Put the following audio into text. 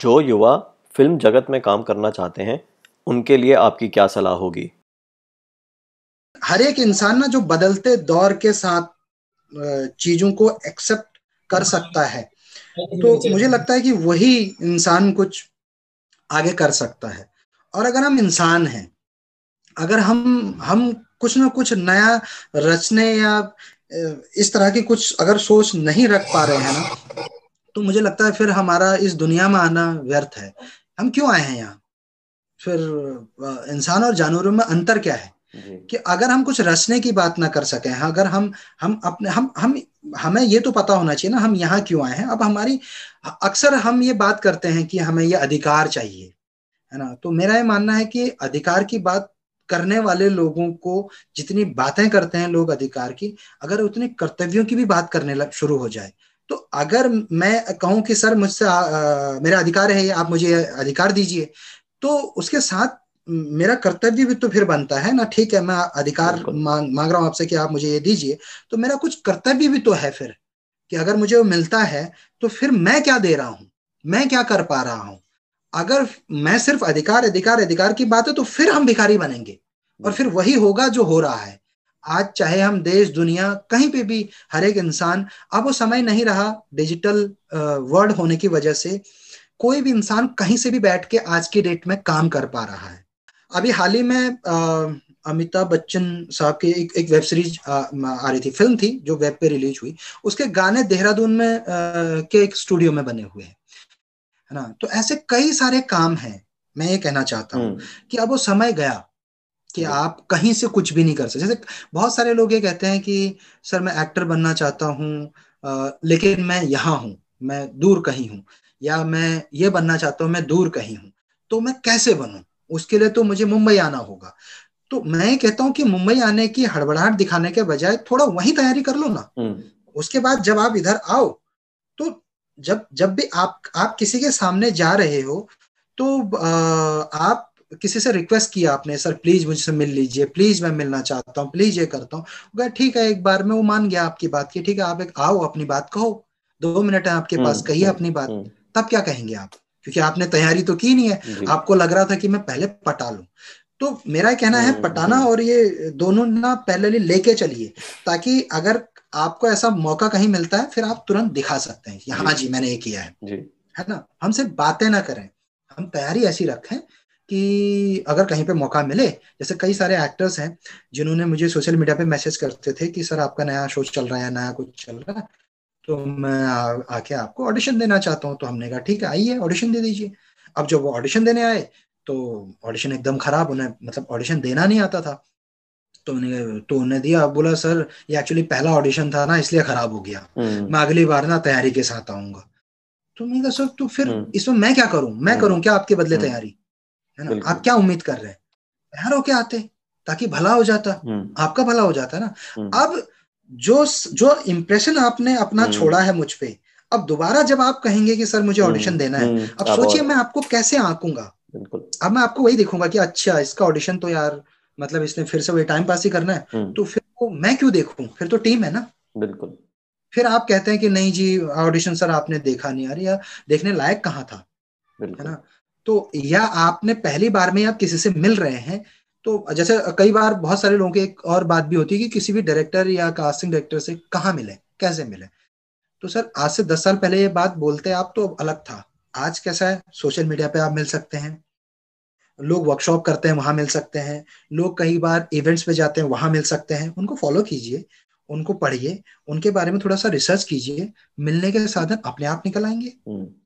जो युवा फिल्म जगत में काम करना चाहते हैं उनके लिए आपकी क्या सलाह होगी हर एक इंसान ना जो बदलते दौर के साथ चीजों को एक्सेप्ट कर सकता है तो मुझे लगता है कि वही इंसान कुछ आगे कर सकता है और अगर हम इंसान हैं अगर हम हम कुछ ना कुछ नया रचने या इस तरह की कुछ अगर सोच नहीं रख पा रहे हैं ना तो मुझे लगता है फिर हमारा इस दुनिया में आना व्यर्थ है हम क्यों आए हैं यहाँ फिर इंसान और जानवरों में अंतर क्या है कि अगर हम कुछ रचने की बात ना कर सकें अगर हम हम अपने हम हम हमें ये तो पता होना चाहिए ना हम यहाँ क्यों आए हैं अब हमारी अक्सर हम ये बात करते हैं कि हमें ये अधिकार चाहिए है ना तो मेरा ये मानना है कि अधिकार की बात करने वाले लोगों को जितनी बातें करते हैं लोग अधिकार की अगर उतने कर्तव्यों की भी बात करने शुरू हो जाए तो अगर मैं कहूं कि सर मुझसे मेरा अधिकार है आप मुझे अधिकार दीजिए तो उसके साथ मेरा कर्तव्य भी तो फिर बनता है ना ठीक है मैं अधिकार मांग मांग रहा हूं आपसे कि आप मुझे ये दीजिए तो मेरा कुछ कर्तव्य भी तो है फिर कि अगर मुझे वो मिलता है तो फिर मैं क्या दे रहा हूं मैं क्या कर पा रहा हूं अगर मैं सिर्फ अधिकार अधिकार अधिकार की बात है तो फिर हम भिखारी बनेंगे और हम्म। फिर वही होगा जो हो रहा है आज चाहे हम देश दुनिया कहीं पे भी हर एक इंसान अब वो समय नहीं रहा डिजिटल वर्ल्ड होने की वजह से कोई भी इंसान कहीं से भी बैठ के आज की डेट में काम कर पा रहा है अभी हाल ही में अमिताभ बच्चन साहब की एक एक वेब सीरीज आ, आ रही थी फिल्म थी जो वेब पे रिलीज हुई उसके गाने देहरादून में आ, के एक स्टूडियो में बने हुए हैं है ना तो ऐसे कई सारे काम हैं मैं ये कहना चाहता हूँ हम्म। कि अब वो समय गया कि आप कहीं से कुछ भी नहीं कर सकते जैसे बहुत सारे लोग ये कहते हैं कि सर मैं एक्टर बनना चाहता हूँ लेकिन मैं यहाँ हूँ मैं दूर कहीं हूँ या मैं ये बनना चाहता हूँ मैं दूर कहीं हूँ तो मैं कैसे बनू उसके लिए तो मुझे मुंबई आना होगा तो मैं ये कहता हूँ कि मुंबई आने की हड़बड़ाहट दिखाने के बजाय थोड़ा वही तैयारी कर लो ना हम्म। उसके बाद जब आप इधर आओ तो जब जब भी आप आप किसी के सामने जा रहे हो तो आ, आप किसी से रिक्वेस्ट किया आपने सर प्लीज मुझसे मिल लीजिए प्लीज मैं मिलना चाहता हूँ प्लीज ये करता हूँ क्या ठीक है एक बार में वो मान गया आपकी बात की ठीक है आप एक आओ अपनी बात कहो दो मिनट है आपके पास हम्म, कहिए हम्म, अपनी बात हम्म। तब क्या कहेंगे आप क्योंकि आपने तैयारी तो की नहीं है आपको लग रहा था कि मैं पहले पटा लू तो मेरा कहना है पटाना और ये दोनों ना पहले लेके चलिए ताकि अगर आपको ऐसा मौका कहीं मिलता है फिर आप तुरंत दिखा सकते हैं हाँ जी मैंने ये किया है है ना हम सिर्फ बातें ना करें हम तैयारी ऐसी रखें कि अगर कहीं पे मौका मिले जैसे कई सारे एक्टर्स हैं जिन्होंने मुझे सोशल मीडिया पे मैसेज करते थे कि सर आपका नया शो चल रहा है नया कुछ चल रहा है तो मैं आके आपको ऑडिशन देना चाहता हूँ तो हमने कहा ठीक है आइए ऑडिशन दे दीजिए अब जब वो ऑडिशन देने आए तो ऑडिशन एकदम खराब उन्हें मतलब ऑडिशन देना नहीं आता था तो उन्हें तो उन्हें दिया बोला सर ये एक्चुअली पहला ऑडिशन था ना इसलिए खराब हो गया हम्म। मैं अगली बार ना तैयारी के साथ आऊंगा तो मैंने कहा सर तो फिर हम्म। इसमें मैं क्या करूं मैं हम्म। करूं क्या आपके बदले तैयारी है ना आप क्या उम्मीद कर रहे हैं तैयार होके आते ताकि भला हो जाता हम्म। आपका भला हो जाता ना हम्म। अब जो जो इम्प्रेशन आपने अपना हम्म। छोड़ा है मुझ पे अब दोबारा जब आप कहेंगे कि सर मुझे ऑडिशन देना है अब सोचिए मैं आपको कैसे आंकूंगा अब मैं आपको वही देखूंगा कि अच्छा इसका ऑडिशन तो यार मतलब इसने फिर से वही टाइम पास ही करना है तो फिर वो मैं क्यों देखूं फिर तो टीम है ना बिल्कुल फिर आप कहते हैं कि नहीं जी ऑडिशन सर आपने देखा नहीं यार यार देखने लायक कहाँ था है ना तो या आपने पहली बार में आप किसी से मिल रहे हैं तो जैसे कई बार बहुत सारे लोगों की एक और बात भी होती है कि किसी भी डायरेक्टर या कास्टिंग डायरेक्टर से कहाँ मिले कैसे मिले तो सर आज से दस साल पहले ये बात बोलते आप तो अलग था आज कैसा है सोशल मीडिया पे आप मिल सकते हैं लोग वर्कशॉप करते हैं वहां मिल सकते हैं लोग कई बार इवेंट्स पे जाते हैं वहां मिल सकते हैं उनको फॉलो कीजिए उनको पढ़िए उनके बारे में थोड़ा सा रिसर्च कीजिए मिलने के साधन अपने आप निकल आएंगे हम्म।